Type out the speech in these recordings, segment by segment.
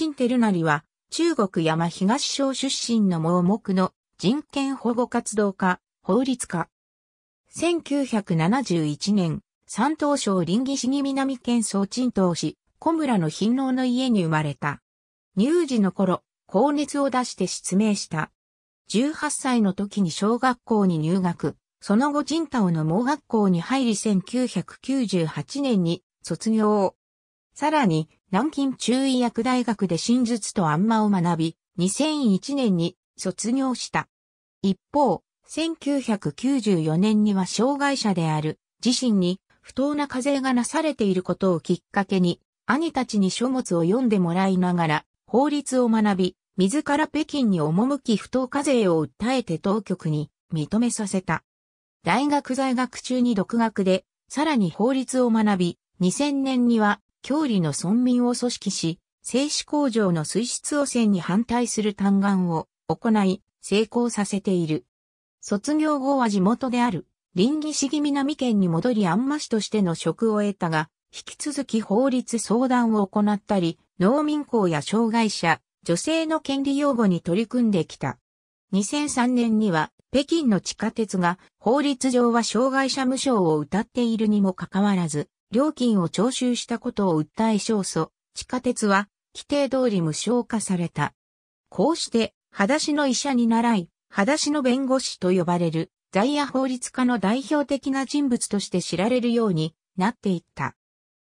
新ナリは、中国山東省出身の盲目の人権保護活動家、法律家。1971年、山東省林義市に南県総鎮東市、小村の貧農の家に生まれた。乳児の頃、高熱を出して失明した。18歳の時に小学校に入学、その後仁太の盲学校に入り1998年に卒業。さらに、南京中医薬大学で真術とあんまを学び、2001年に卒業した。一方、1994年には障害者である自身に不当な課税がなされていることをきっかけに、兄たちに書物を読んでもらいながら法律を学び、自ら北京に赴き不当課税を訴えて当局に認めさせた。大学在学中に独学で、さらに法律を学び、2000年には郷里の村民を組織し、製紙工場の水質汚染に反対する嘆願を行い、成功させている。卒業後は地元である、林義市南県に戻り安間市としての職を得たが、引き続き法律相談を行ったり、農民工や障害者、女性の権利擁護に取り組んできた。2003年には、北京の地下鉄が法律上は障害者無償を謳っているにもかかわらず、料金を徴収したことを訴え勝訴、地下鉄は規定通り無償化された。こうして、裸足の医者に習い、裸足の弁護士と呼ばれる、在野法律家の代表的な人物として知られるようになっていった。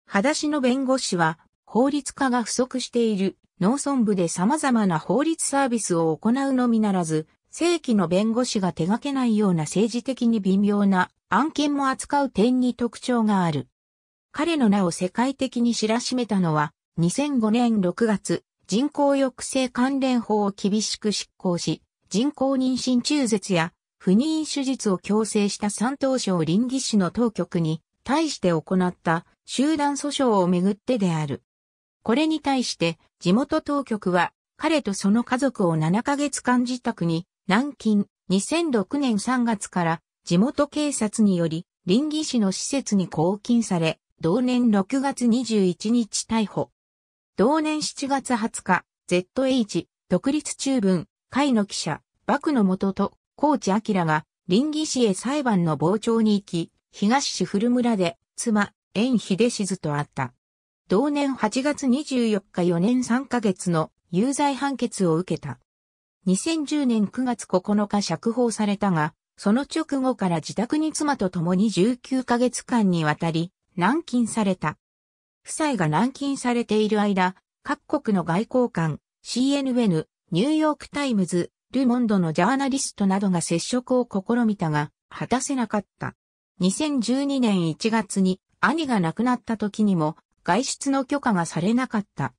裸足の弁護士は、法律家が不足している農村部で様々な法律サービスを行うのみならず、正規の弁護士が手掛けないような政治的に微妙な案件も扱う点に特徴がある。彼の名を世界的に知らしめたのは、2005年6月、人口抑制関連法を厳しく執行し、人工妊娠中絶や不妊手術を強制した三等省林義士の当局に対して行った集団訴訟をめぐってである。これに対して地元当局は彼とその家族を7ヶ月間自宅に軟禁2006年3月から地元警察により林義士の施設に拘禁され同年6月21日逮捕。同年7月20日、ZH、独立中文、会の記者、幕の元と、高知明が、林義氏へ裁判の傍聴に行き、東市古村で、妻、縁秀静と会った。同年8月24日4年3ヶ月の有罪判決を受けた。2010年9月9日釈放されたが、その直後から自宅に妻と共に19ヶ月間にわたり、軟禁された。夫妻が軟禁されている間、各国の外交官、CNN、ニューヨークタイムズ、ルモンドのジャーナリストなどが接触を試みたが、果たせなかった。2012年1月に兄が亡くなった時にも外出の許可がされなかった。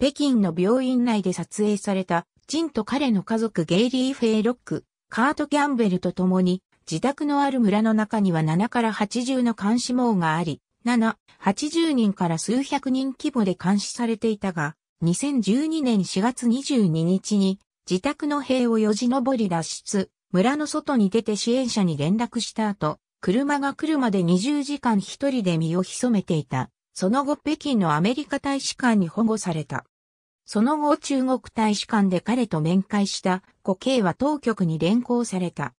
北京の病院内で撮影されたジンと彼の家族ゲイリー・フェイロック、カート・キャンベルと共に自宅のある村の中には7から80の監視網があり、7、80人から数百人規模で監視されていたが、2012年4月22日に自宅の塀をよじ登り脱出、村の外に出て支援者に連絡した後、車が来るまで20時間一人で身を潜めていた。その後北京のアメリカ大使館に保護された。その後中国大使館で彼と面会した古慶は当局に連行された。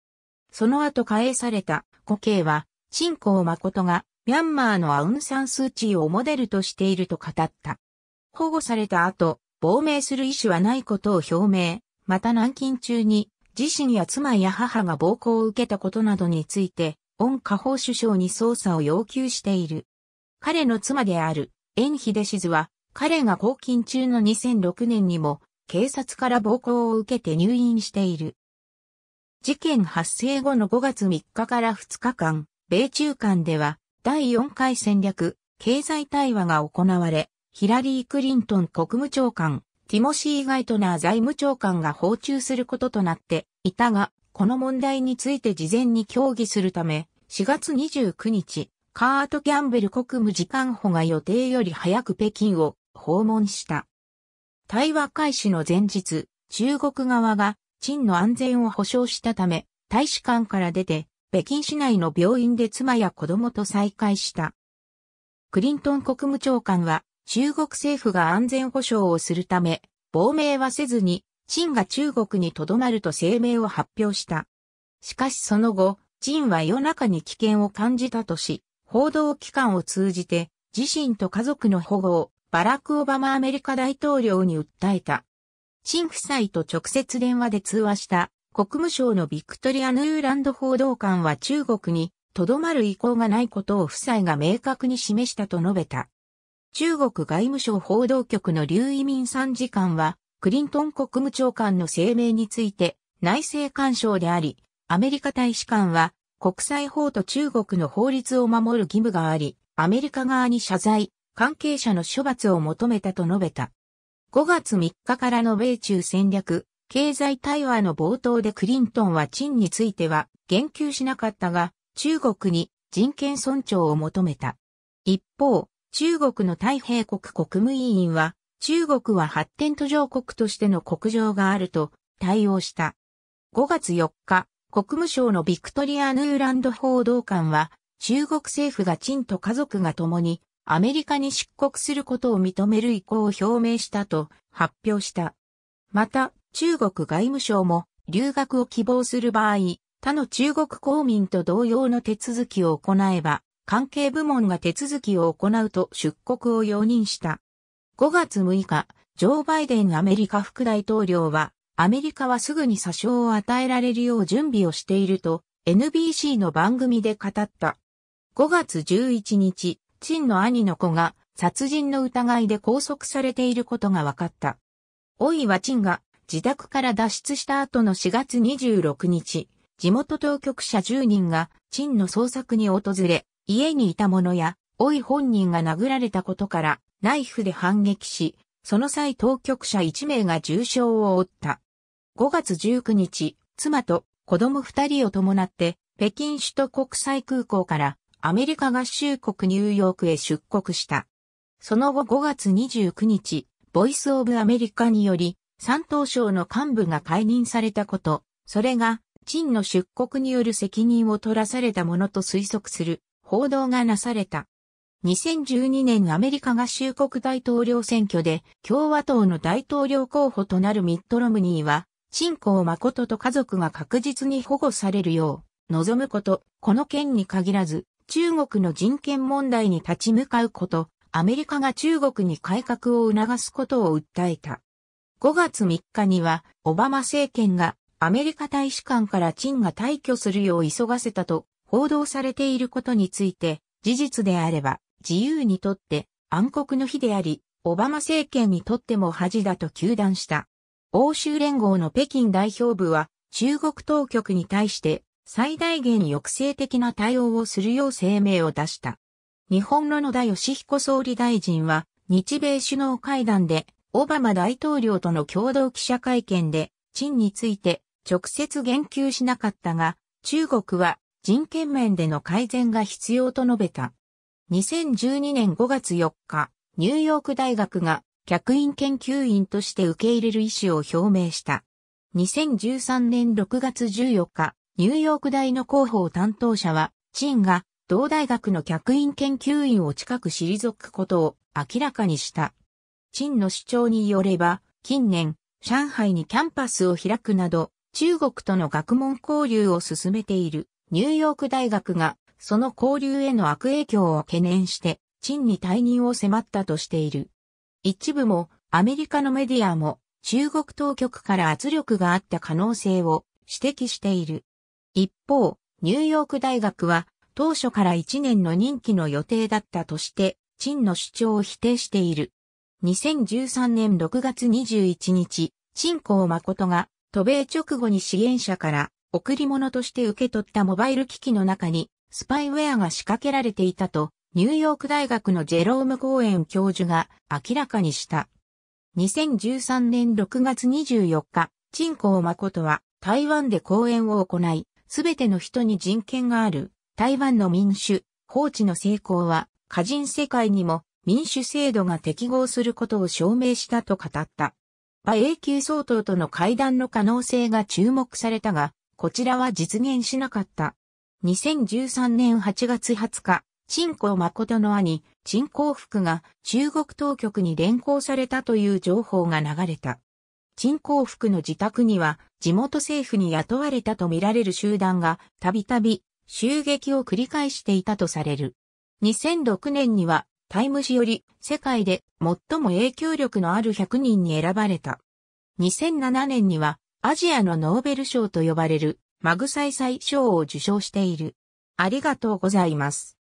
その後返された古慶は、新光誠がミャンマーのアウンサンスーチーをモデルとしていると語った。保護された後、亡命する意思はないことを表明、また軟禁中に自身や妻や母が暴行を受けたことなどについて、オン・カホ首相に捜査を要求している。彼の妻である、エン・ヒデシズは、彼が拘禁中の2006年にも、警察から暴行を受けて入院している。事件発生後の5月3日から2日間、米中間では、第4回戦略、経済対話が行われ、ヒラリー・クリントン国務長官、ティモシー・ガイトナー財務長官が訪中することとなっていたが、この問題について事前に協議するため、4月29日、カート・キャンベル国務次官補が予定より早く北京を訪問した。対話開始の前日、中国側が、陳の安全を保障したため、大使館から出て、北京市内の病院で妻や子供と再会した。クリントン国務長官は、中国政府が安全保障をするため、亡命はせずに、ンが中国に留まると声明を発表した。しかしその後、ンは夜中に危険を感じたとし、報道機関を通じて、自身と家族の保護を、バラク・オバマアメリカ大統領に訴えた。陳夫妻と直接電話で通話した国務省のビクトリア・ヌーランド報道官は中国にとどまる意向がないことを夫妻が明確に示したと述べた。中国外務省報道局の劉移民参事官は、クリントン国務長官の声明について、内政干渉であり、アメリカ大使館は、国際法と中国の法律を守る義務があり、アメリカ側に謝罪、関係者の処罰を求めたと述べた。5月3日からの米中戦略経済対話の冒頭でクリントンはチンについては言及しなかったが、中国に人権尊重を求めた。一方、中国の太平国国務委員は、中国は発展途上国としての国情があると対応した。5月4日、国務省のビクトリア・ヌーランド報道官は、中国政府がチンと家族が共にアメリカに出国することを認める意向を表明したと発表した。また、中国外務省も留学を希望する場合、他の中国公民と同様の手続きを行えば、関係部門が手続きを行うと出国を容認した。5月6日、ジョー・バイデンアメリカ副大統領は、アメリカはすぐに詐称を与えられるよう準備をしていると、NBC の番組で語った。5月11日、チンの兄の子が殺人の疑いで拘束されていることが分かった。おいはンが自宅から脱出した後の4月26日、地元当局者10人が、陳の捜索に訪れ、家にいた者や、老い本人が殴られたことから、ナイフで反撃し、その際当局者1名が重傷を負った。5月19日、妻と子供2人を伴って、北京首都国際空港からアメリカ合衆国ニューヨークへ出国した。その後5月29日、ボイスオブアメリカにより、三東省の幹部が解任されたこと、それが、陳の出国による責任を取らされたものと推測する報道がなされた。2012年アメリカ合衆国大統領選挙で共和党の大統領候補となるミッドロムニーは、陳公誠と家族が確実に保護されるよう、望むこと、この件に限らず、中国の人権問題に立ち向かうこと、アメリカが中国に改革を促すことを訴えた。5月3日には、オバマ政権がアメリカ大使館からンが退去するよう急がせたと報道されていることについて、事実であれば、自由にとって暗黒の日であり、オバマ政権にとっても恥だと求断した。欧州連合の北京代表部は、中国当局に対して最大限抑制的な対応をするよう声明を出した。日本の野田義彦総理大臣は、日米首脳会談でオバマ大統領との共同記者会見で、陳について直接言及しなかったが、中国は人権面での改善が必要と述べた。2012年5月4日、ニューヨーク大学が客員研究員として受け入れる意思を表明した。2013年6月14日、ニューヨーク大の広報担当者は、ンが同大学の客員研究員を近く退くことを明らかにした。陳の主張によれば、近年、上海にキャンパスを開くなど、中国との学問交流を進めているニューヨーク大学が、その交流への悪影響を懸念して、陳に退任を迫ったとしている。一部も、アメリカのメディアも、中国当局から圧力があった可能性を指摘している。一方、ニューヨーク大学は、当初から1年の任期の予定だったとして、陳の主張を否定している。2013年6月21日、新光誠が渡米直後に支援者から贈り物として受け取ったモバイル機器の中にスパイウェアが仕掛けられていたとニューヨーク大学のジェローム・公演教授が明らかにした。2013年6月24日、陳光誠は台湾で講演を行い、すべての人に人権がある台湾の民主、法治の成功は、過人世界にも民主制度が適合することを証明したと語った。馬英九総統との会談の可能性が注目されたが、こちらは実現しなかった。2013年8月20日、陳光誠の兄、陳光福が中国当局に連行されたという情報が流れた。陳光福の自宅には地元政府に雇われたとみられる集団がたびたび襲撃を繰り返していたとされる。2006年にはタイム誌より世界で最も影響力のある100人に選ばれた。2007年にはアジアのノーベル賞と呼ばれるマグサイサイ賞を受賞している。ありがとうございます。